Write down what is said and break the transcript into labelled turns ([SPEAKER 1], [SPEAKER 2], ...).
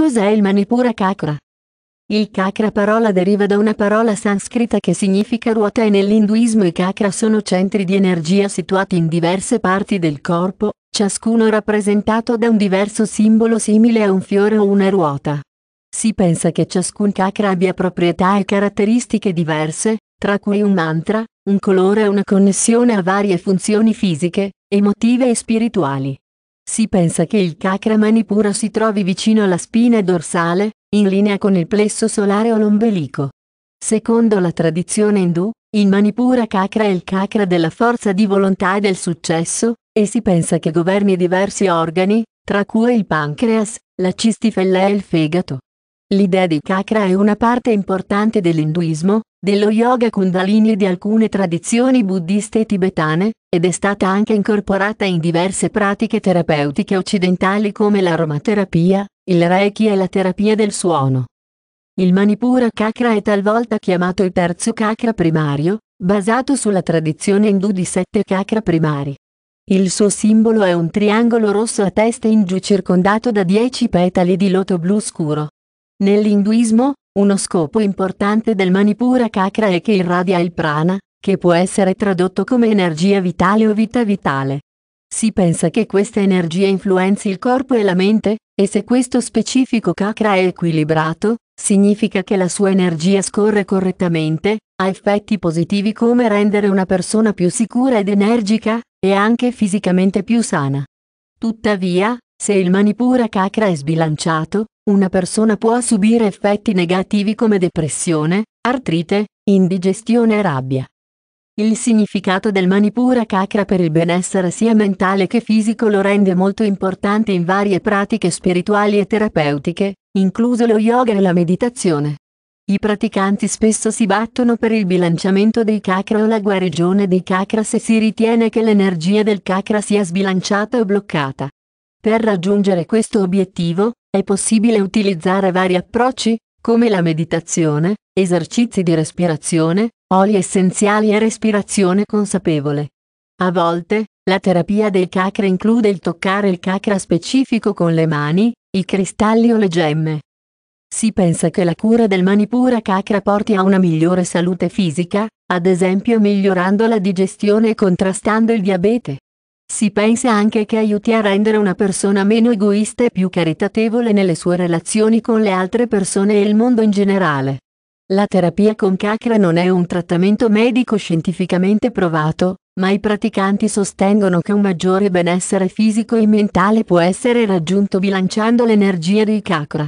[SPEAKER 1] Cos'è il Manipura Kakra? Il Kakra parola deriva da una parola sanscrita che significa ruota e nell'induismo i Kakra sono centri di energia situati in diverse parti del corpo, ciascuno rappresentato da un diverso simbolo simile a un fiore o una ruota. Si pensa che ciascun Kakra abbia proprietà e caratteristiche diverse, tra cui un mantra, un colore e una connessione a varie funzioni fisiche, emotive e spirituali. Si pensa che il chakra manipura si trovi vicino alla spina dorsale, in linea con il plesso solare o l'ombelico. Secondo la tradizione indù, il manipura chakra è il chakra della forza di volontà e del successo, e si pensa che governi diversi organi, tra cui il pancreas, la cistifella e il fegato. L'idea di chakra è una parte importante dell'induismo, dello yoga kundalini e di alcune tradizioni buddiste e tibetane, ed è stata anche incorporata in diverse pratiche terapeutiche occidentali come l'aromaterapia, il reiki e la terapia del suono. Il manipura chakra è talvolta chiamato il terzo chakra primario, basato sulla tradizione indù di sette chakra primari. Il suo simbolo è un triangolo rosso a testa in giù circondato da dieci petali di loto blu scuro. Nell'induismo, uno scopo importante del Manipura Chakra è che irradia il prana, che può essere tradotto come energia vitale o vita vitale. Si pensa che questa energia influenzi il corpo e la mente, e se questo specifico chakra è equilibrato, significa che la sua energia scorre correttamente, ha effetti positivi come rendere una persona più sicura ed energica, e anche fisicamente più sana. Tuttavia, se il Manipura Chakra è sbilanciato, una persona può subire effetti negativi come depressione, artrite, indigestione e rabbia. Il significato del manipura cacra per il benessere sia mentale che fisico lo rende molto importante in varie pratiche spirituali e terapeutiche, incluso lo yoga e la meditazione. I praticanti spesso si battono per il bilanciamento dei cacra o la guarigione dei cacra se si ritiene che l'energia del cacra sia sbilanciata o bloccata. Per raggiungere questo obiettivo, è possibile utilizzare vari approcci, come la meditazione, esercizi di respirazione, oli essenziali e respirazione consapevole. A volte, la terapia del chakra include il toccare il chakra specifico con le mani, i cristalli o le gemme. Si pensa che la cura del manipura chakra porti a una migliore salute fisica, ad esempio migliorando la digestione e contrastando il diabete. Si pensa anche che aiuti a rendere una persona meno egoista e più caritatevole nelle sue relazioni con le altre persone e il mondo in generale. La terapia con cacra non è un trattamento medico scientificamente provato, ma i praticanti sostengono che un maggiore benessere fisico e mentale può essere raggiunto bilanciando l'energia di cacra.